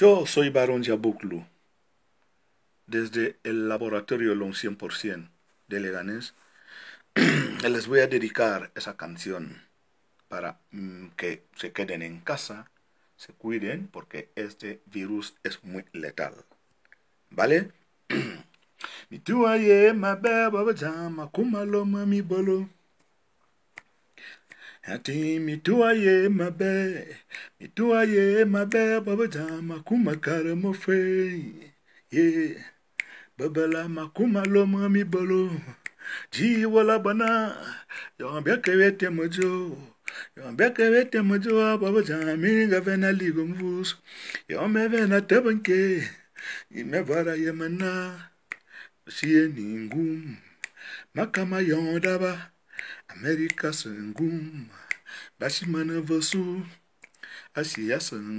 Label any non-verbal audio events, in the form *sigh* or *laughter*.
Yo soy Barón Yabuklu, desde el laboratorio Long 100% de Leganés. *clears throat* Les voy a dedicar esa canción para mm, que se queden en casa, se cuiden, porque este virus es muy letal. ¿Vale? *clears throat* Mi lo, mi bolo. ati mituwa ye mabe mituwa ye mabe babaja makuma kare mofe ye babala makuma loma mibolo ji wala bana yombeke wete mojo yombeke wete mojo babaja miringa vena ligo mvuso yombe vena tebenke imevara yemana siye ningum makama yondaba America sun gum, bashi mana vasu, ya sun